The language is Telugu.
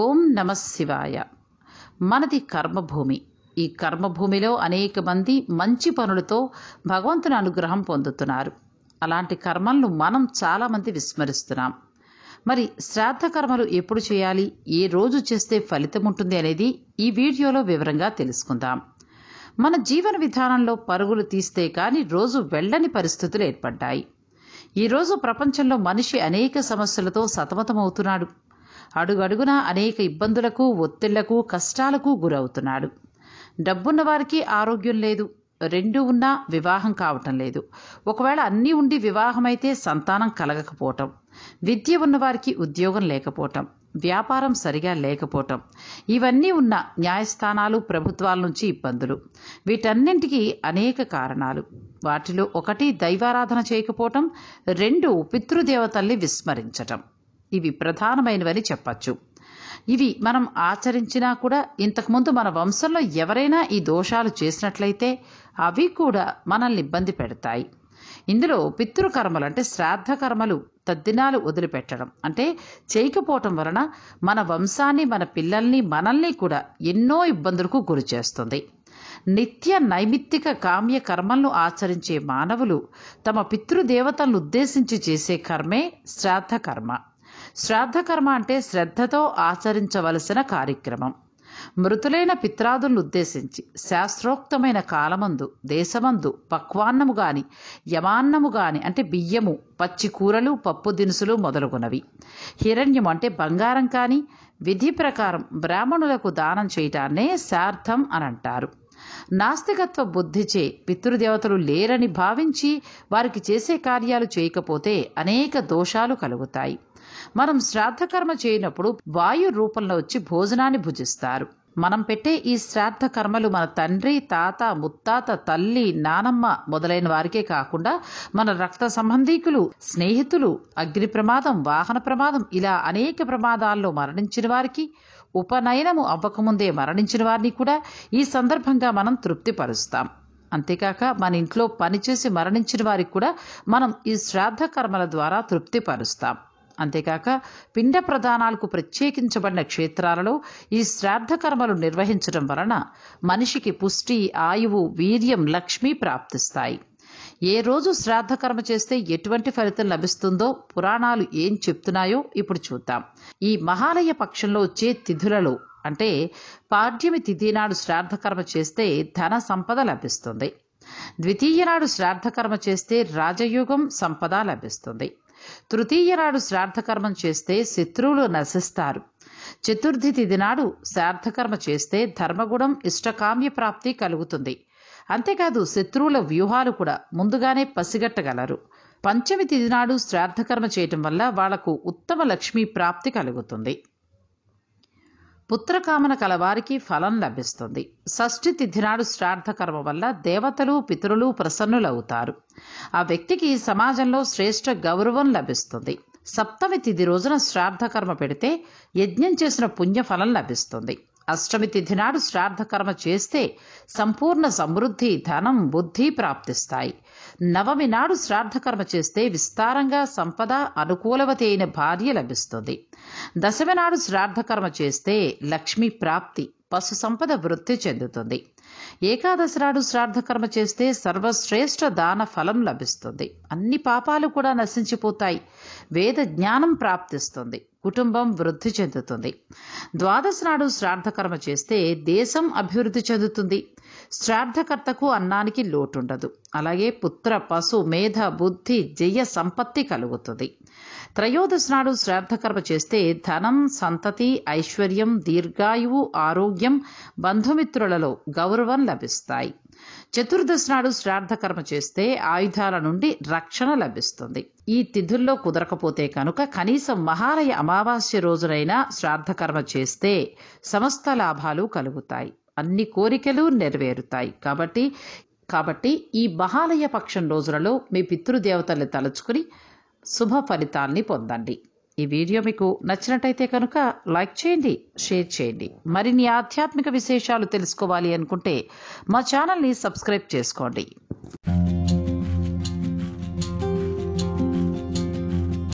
ఓం నమ శివాయ మనది కర్మభూమి ఈ కర్మభూమిలో అనేక మంది మంచి పనులతో భగవంతుని అనుగ్రహం పొందుతున్నారు అలాంటి కర్మలను మనం చాలామంది విస్మరిస్తున్నాం మరి శ్రాద్ధ కర్మలు ఎప్పుడు చేయాలి ఏ రోజు చేస్తే ఫలితం ఉంటుంది అనేది ఈ వీడియోలో వివరంగా తెలుసుకుందాం మన జీవన విధానంలో పరుగులు తీస్తే కానీ రోజు వెళ్ళని పరిస్థితులు ఏర్పడ్డాయి ఈరోజు ప్రపంచంలో మనిషి అనేక సమస్యలతో సతమతమవుతున్నాడు అడుగడుగున అనేక ఇబ్బందులకు ఒత్తిళ్లకు కష్టాలకు గురవుతున్నాడు డబ్బున్న వారికి ఆరోగ్యం లేదు రెండు ఉన్నా వివాహం కావటం లేదు ఒకవేళ అన్నీ ఉండి వివాహమైతే సంతానం కలగకపోవటం విద్య ఉన్నవారికి ఉద్యోగం లేకపోవటం వ్యాపారం సరిగా లేకపోవటం ఇవన్నీ ఉన్న న్యాయస్థానాలు ప్రభుత్వాల నుంచి ఇబ్బందులు వీటన్నింటికి అనేక కారణాలు వాటిలో ఒకటి దైవారాధన చేయకపోవటం రెండు పితృదేవతల్ని విస్మరించటం ఇవి ప్రధానమైనవని చెప్పచ్చు ఇవి మనం ఆచరించినా కూడా ఇంతకుముందు మన వంశంలో ఎవరైనా ఈ దోషాలు చేసినట్లయితే అవి కూడా మనల్ని ఇబ్బంది పెడతాయి ఇందులో పితృకర్మలు అంటే శ్రాద్ధ కర్మలు తద్దినాలు వదిలిపెట్టడం అంటే చేయకపోవటం వలన మన వంశాన్ని మన పిల్లల్ని మనల్ని కూడా ఎన్నో ఇబ్బందులకు గురిచేస్తుంది నిత్య నైమిత్తిక కామ్య కర్మలను ఆచరించే మానవులు తమ పితృదేవతలను ఉద్దేశించి చేసే కర్మే శ్రాద్ధ కర్మ శ్రాద్ధకర్మ అంటే శ్రద్ధతో ఆచరించవలసిన కార్యక్రమం మృతులైన పిత్రాదులను ఉద్దేశించి శాస్త్రోక్తమైన కాలమందు దేశమందు పక్వాన్నము గాని యమాన్నము గాని అంటే బియ్యము పచ్చి కూరలు పప్పు దినుసులు మొదలుగునవి హిరణ్యము అంటే బంగారం కానీ విధి ప్రకారం బ్రాహ్మణులకు దానం చేయటాన్నే శార్థం అని అంటారు నాస్తికత్వ బుద్ధిచే పితృదేవతలు లేరని భావించి వారికి చేసే కార్యాలు చేయకపోతే అనేక దోషాలు కలుగుతాయి మనం శ్రాద్ధకర్మ చేయనప్పుడు వాయు రూపంలో వచ్చి భోజనాన్ని భుజిస్తారు మనం పెట్టే ఈ శ్రాద్ధ కర్మలు మన తండ్రి తాత ముత్తాత తల్లి నానమ్మ మొదలైన వారికే కాకుండా మన రక్త సంబంధీకులు స్నేహితులు అగ్ని ప్రమాదం వాహన ప్రమాదం ఇలా అనేక ప్రమాదాల్లో మరణించిన వారికి ఉపనయనము అవ్వకముందే మరణించిన వారిని కూడా ఈ సందర్భంగా మనం తృప్తిపరుస్తాం అంతేకాక మన ఇంట్లో పనిచేసి మరణించిన వారికి కూడా మనం ఈ శ్రాద్ధ కర్మల ద్వారా తృప్తిపరుస్తాం అంతేకాక పిండ ప్రధానాలకు ప్రత్యేకించబడిన క్షేత్రాలలో ఈ శ్రాద్ధ కర్మలు నిర్వహించడం వలన మనిషికి పుష్టి ఆయువు వీర్యం లక్ష్మి ప్రాప్తిస్తాయి ఏ రోజు శ్రాద్ధ కర్మ చేస్తే ఎటువంటి ఫలితం లభిస్తుందో పురాణాలు ఏం చెప్తున్నాయో ఇప్పుడు చూద్దాం ఈ మహాలయ పక్షంలో వచ్చే తిథులలో అంటే పాడ్యమి తిథి నాడు శ్రాద్ధ కర్మ చేస్తే ధన సంపద లభిస్తుంది ద్వితీయ నాడు శ్రాద్ధ కర్మ చేస్తే రాజయోగం సంపద లభిస్తుంది తృతీయ నాడు శ్రార్థకర్మం చేస్తే శత్రువులు నశిస్తారు చతుర్థి తిథి నాడు శ్రార్థకర్మ చేస్తే ధర్మగుణం ఇష్టకామ్య ప్రాప్తి కలుగుతుంది అంతేకాదు శత్రువుల వ్యూహాలు కూడా ముందుగానే పసిగట్టగలరు పంచమి తిథి నాడు శ్రార్థకర్మ చేయటం వల్ల వాళ్లకు ఉత్తమ లక్ష్మీ ప్రాప్తి కలుగుతుంది పుత్రకామన కలవారికి ఫలం లభిస్తుంది షష్ఠి తిథినాడు శ్రార్థకర్మ వల్ల దేవతలు పితృలు ప్రసన్నులవుతారు ఆ వ్యక్తికి సమాజంలో శ్రేష్ఠ గౌరవం లభిస్తుంది సప్తమి తిథి రోజున శ్రార్థకర్మ పెడితే యజ్ఞం చేసిన పుణ్యఫలం లభిస్తుంది అష్టమి తిథి నాడు శ్రాద్ధకర్మ చేస్తే సంపూర్ణ సమృద్ధి ధనం బుద్ధి ప్రాప్తిస్తాయి నవమి నాడు శ్రాద్ధకర్మ చేస్తే విస్తారంగా సంపద అనుకూలవతి అయిన భార్య లభిస్తుంది దశమి నాడు శ్రాద్ధకర్మ చేస్తే లక్ష్మీ ప్రాప్తి పశు సంపద వృద్ధి చెందుతుంది ఏకాదశి నాడు శ్రాద్ధకర్మ చేస్తే సర్వశ్రేష్ఠ దాన ఫలం లభిస్తుంది అన్ని పాపాలు కూడా నశించిపోతాయి వేద జ్ఞానం ప్రాప్తిస్తుంది కుటుంబం వృద్ధి చెందుతుంది ద్వాదశ నాడు శ్రాద్ధకర్మ చేస్తే దేశం అభివృద్ధి చెందుతుంది శ్రాద్ధకర్తకు అన్నానికి లోటుండదు అలాగే పుత్ర పశు మేధ బుద్ధి జయ సంపత్తి కలుగుతుంది త్రయోదశ నాడు శ్రాద్ధకర్మ చేస్తే ధనం సంతతి ఐశ్వర్యం దీర్ఘాయువు ఆరోగ్యం బంధుమిత్రులలో గౌరవం లభిస్తాయి చతుర్దశి నాడు శ్రాద్ధకర్మ చేస్తే ఆయుధాల నుండి రక్షణ లభిస్తుంది ఈ తిథుల్లో కుదరకపోతే కనుక కనీసం మహాలయ అమావాస్య రోజునైనా శ్రాద్ధకర్మ చేస్తే సమస్త లాభాలు కలుగుతాయి అన్ని కోరికలు నెరవేరుతాయి కాబట్టి కాబట్టి ఈ మహాలయ పక్షం రోజులలో మీ పితృదేవతల్ని తలుచుకుని శుభ ఫలితాల్ని పొందండి ఈ వీడియో మీకు నచ్చినట్టయితే కనుక లైక్ చేయండి షేర్ చేయండి మరిన్ని ఆధ్యాత్మిక విశేషాలు తెలుసుకోవాలి అనుకుంటే మా ఛానల్ని సబ్స్క్రైబ్ చేసుకోండి